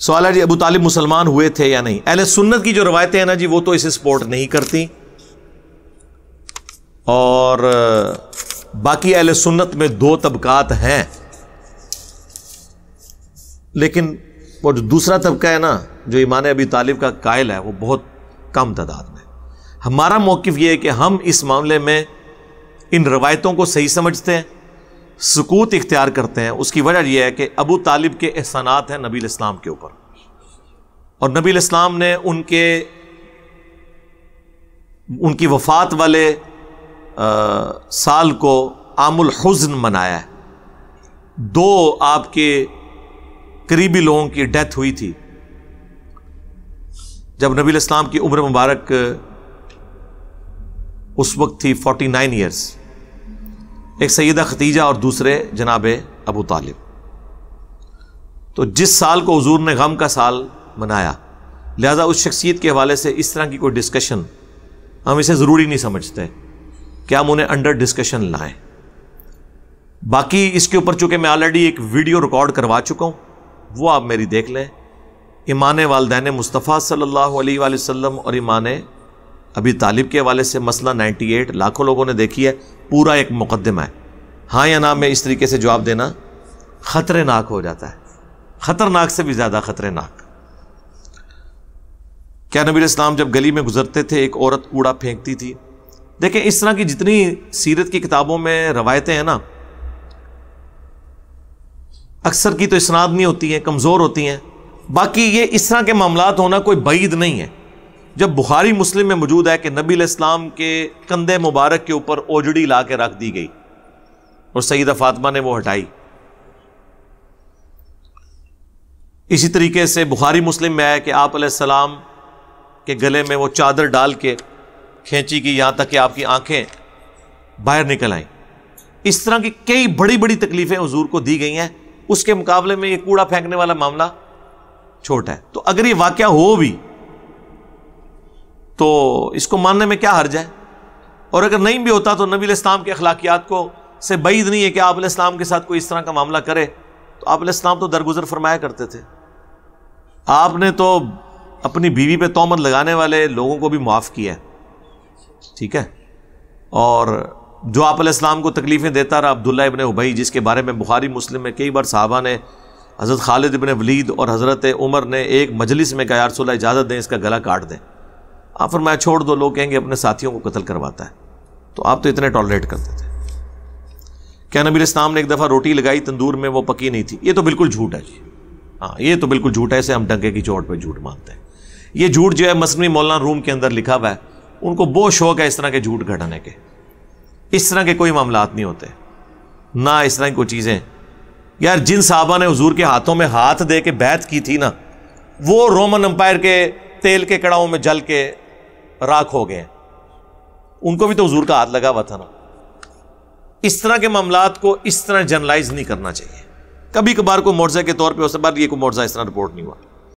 सवाल है जी अबू तालिब मुसलमान हुए थे या नहीं अहल सुन्नत की जो रवायतें हैं ना जी वो तो इसे सपोर्ट नहीं करती और बाकी अहले सुन्नत में दो तबकात हैं लेकिन वो जो दूसरा तबका है ना जो ईमान अबी तालिब का कायल है वो बहुत कम तादाद में हमारा मौक़ यह है कि हम इस मामले में इन रवायतों को सही समझते हैं सुकूत इख्तियार करते हैं उसकी वजह यह है कि अबू तालिब के एहसानात हैं नबी इस्लाम के ऊपर और नबी इस्लाम ने उनके उनकी वफात वाले आ, साल को आमुल हुज़न मनाया है दो आपके करीबी लोगों की डेथ हुई थी जब नबी इस्लाम की उम्र मुबारक उस वक्त थी फोर्टी नाइन ईयर्स एक सैदा खतीजा और दूसरे जनाब अबू तालिब तो जिस साल को हजूर ने गम का साल मनाया लिहाजा उस शख्सियत के हवाले से इस तरह की कोई डिस्कशन हम इसे ज़रूरी नहीं समझते क्या हम उन्हें अंडर डिस्कशन लाएं बाकी इसके ऊपर चूँकि मैं ऑलरेडी एक वीडियो रिकॉर्ड करवा चुका हूँ वो आप मेरी देख लें ईमान वालदेन मुस्तफ़ा सल्ला वसम और ईमान अभी तालिब के हवाले से मसला 98 लाखों लोगों ने देखी है पूरा एक मुकदमा है हाँ या ना में इस तरीके से जवाब देना खतरनाक हो जाता है ख़तरनाक से भी ज़्यादा खतरनाक क्या नबी इस्लाम जब गली में गुजरते थे एक औरत कूड़ा फेंकती थी देखें इस तरह की जितनी सीरत की किताबों में रवायतें हैं ना अक्सर की तो इसनाद नहीं होती हैं कमज़ोर होती हैं बाकी ये इस तरह के मामला होना कोई बैद नहीं है जब बुखारी मुस्लिम में मौजूद है कि नबी इस्लाम के कंधे मुबारक के ऊपर ओजड़ी ला के रख दी गई और सईद फातमा ने वो हटाई इसी तरीके से बुखारी मुस्लिम में आया कि आप सलाम के गले में वो चादर डाल के खींची की यहाँ तक कि आपकी आंखें बाहर निकल आई इस तरह की कई बड़ी बड़ी तकलीफें हजूर को दी गई हैं उसके मुकाबले में ये कूड़ा फेंकने वाला मामला छोटा है तो अगर ये वाक़ हो भी तो इसको मानने में क्या हर्ज है और अगर नहीं भी होता तो नबी इस्लाम के अखलाकियात को से बैद नहीं है कि आप इस्लाम के साथ कोई इस तरह का मामला करे तो आप इस्लाम तो दरगुजर फरमाया करते थे आपने तो अपनी बीवी पे तोमत लगाने वाले लोगों को भी माफ़ किया है ठीक है और जो आप इस्लाम को तकलीफ़ें देता रहा अब्दुल्ला इबन उबई जिसके बारे में बुखारी मुस्लिम में कई बार साहबा ने हज़रत खालिद इबन वलीद और हज़रत उमर ने एक मजलिस में कहा यारसोल्ला इजाज़त दें इसका गला काट दें आप हाँ, फरमाया छोड़ दो लोग कहेंगे अपने साथियों को कत्ल करवाता है तो आप तो इतने टॉलरेट करते थे क्या नबी इस्लाम ने एक दफ़ा रोटी लगाई तंदूर में वो पकी नहीं थी ये तो बिल्कुल झूठ है जी हाँ ये तो बिल्कुल झूठ है ऐसे हम डंके की चोट पर झूठ मानते हैं ये झूठ जो है मसनी मौलाना रूम के अंदर लिखा हुआ है उनको बहुत शौक है इस तरह के झूठ घटाने के इस तरह के कोई मामला नहीं होते ना इस तरह की कोई चीज़ें यार जिन साहबा ने हजूर के हाथों में हाथ दे के बैत की थी ना वो रोमन अंपायर के तेल के कड़ाओं में जल के राख हो गए उनको भी तो हजूर का हाथ लगा हुआ था ना इस तरह के मामला को इस तरह जनरलाइज नहीं करना चाहिए कभी कभार कोई मोर्जा के तौर पर उस बार ये कोई मोर्जा इस तरह रिपोर्ट नहीं हुआ